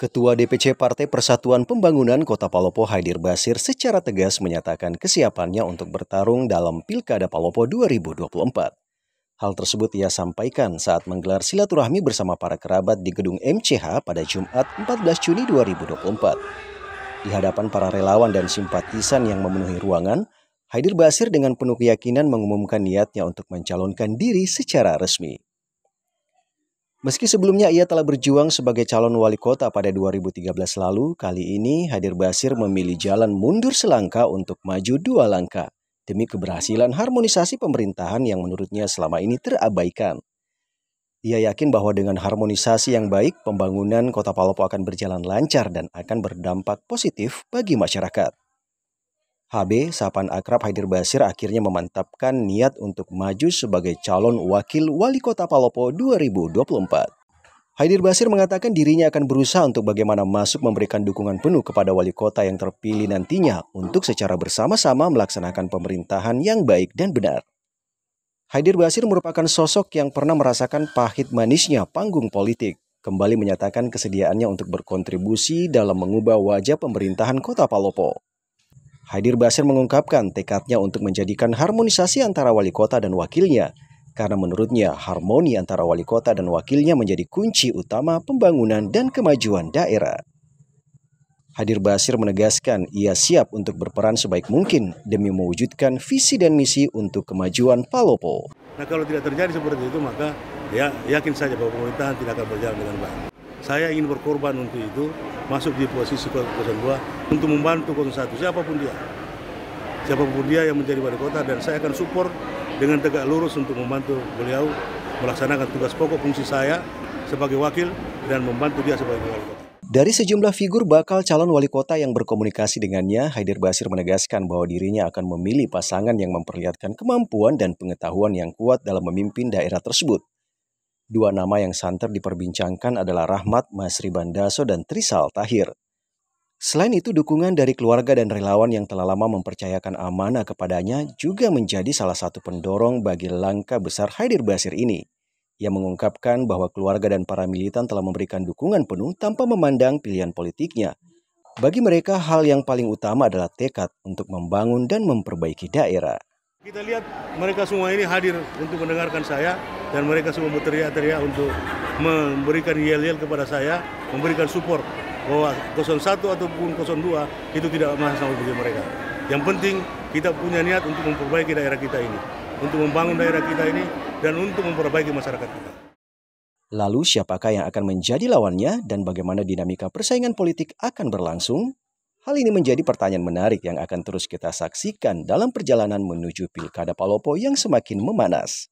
Ketua DPC Partai Persatuan Pembangunan Kota Palopo Haidir Basir secara tegas menyatakan kesiapannya untuk bertarung dalam Pilkada Palopo 2024. Hal tersebut ia sampaikan saat menggelar silaturahmi bersama para kerabat di gedung MCH pada Jumat 14 Juni 2024. Di hadapan para relawan dan simpatisan yang memenuhi ruangan, Haidir Basir dengan penuh keyakinan mengumumkan niatnya untuk mencalonkan diri secara resmi. Meski sebelumnya ia telah berjuang sebagai calon wali kota pada 2013 lalu, kali ini Hadir Basir memilih jalan mundur selangkah untuk maju dua langkah demi keberhasilan harmonisasi pemerintahan yang menurutnya selama ini terabaikan. Ia yakin bahwa dengan harmonisasi yang baik, pembangunan Kota Palopo akan berjalan lancar dan akan berdampak positif bagi masyarakat. HB, Sapan Akrab Haidir Basir akhirnya memantapkan niat untuk maju sebagai calon wakil wali kota Palopo 2024. Haidir Basir mengatakan dirinya akan berusaha untuk bagaimana masuk memberikan dukungan penuh kepada wali kota yang terpilih nantinya untuk secara bersama-sama melaksanakan pemerintahan yang baik dan benar. Haidir Basir merupakan sosok yang pernah merasakan pahit manisnya panggung politik, kembali menyatakan kesediaannya untuk berkontribusi dalam mengubah wajah pemerintahan kota Palopo. Hadir Basir mengungkapkan tekadnya untuk menjadikan harmonisasi antara wali kota dan wakilnya, karena menurutnya harmoni antara wali kota dan wakilnya menjadi kunci utama pembangunan dan kemajuan daerah. Hadir Basir menegaskan ia siap untuk berperan sebaik mungkin demi mewujudkan visi dan misi untuk kemajuan Palopo. Nah kalau tidak terjadi seperti itu maka ya yakin saja bahwa pemerintahan tidak akan berjalan dengan baik. Saya ingin berkorban untuk itu masuk di posisi dua untuk membantu satu siapapun dia. Siapapun dia yang menjadi wali kota dan saya akan support dengan tegak lurus untuk membantu beliau melaksanakan tugas pokok fungsi saya sebagai wakil dan membantu dia sebagai wali kota. Dari sejumlah figur bakal calon wali kota yang berkomunikasi dengannya, Haidir Basir menegaskan bahwa dirinya akan memilih pasangan yang memperlihatkan kemampuan dan pengetahuan yang kuat dalam memimpin daerah tersebut. Dua nama yang santer diperbincangkan adalah Rahmat Masri Bandaso dan Trisal Tahir. Selain itu, dukungan dari keluarga dan relawan yang telah lama mempercayakan amanah kepadanya juga menjadi salah satu pendorong bagi langkah besar Haidir Basir ini. Ia mengungkapkan bahwa keluarga dan para militan telah memberikan dukungan penuh tanpa memandang pilihan politiknya. Bagi mereka, hal yang paling utama adalah tekad untuk membangun dan memperbaiki daerah. Kita lihat mereka semua ini hadir untuk mendengarkan saya dan mereka semua berteriak-teriak untuk memberikan yel-yel kepada saya, memberikan support bahwa 01 ataupun 02 itu tidak masalah bagi mereka. Yang penting kita punya niat untuk memperbaiki daerah kita ini, untuk membangun daerah kita ini dan untuk memperbaiki masyarakat kita. Lalu siapakah yang akan menjadi lawannya dan bagaimana dinamika persaingan politik akan berlangsung? Hal ini menjadi pertanyaan menarik yang akan terus kita saksikan dalam perjalanan menuju Pilkada Palopo yang semakin memanas.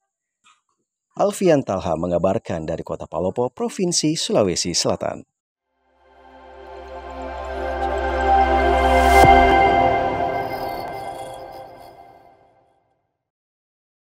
Alfian Talha mengabarkan dari kota Palopo, Provinsi Sulawesi Selatan.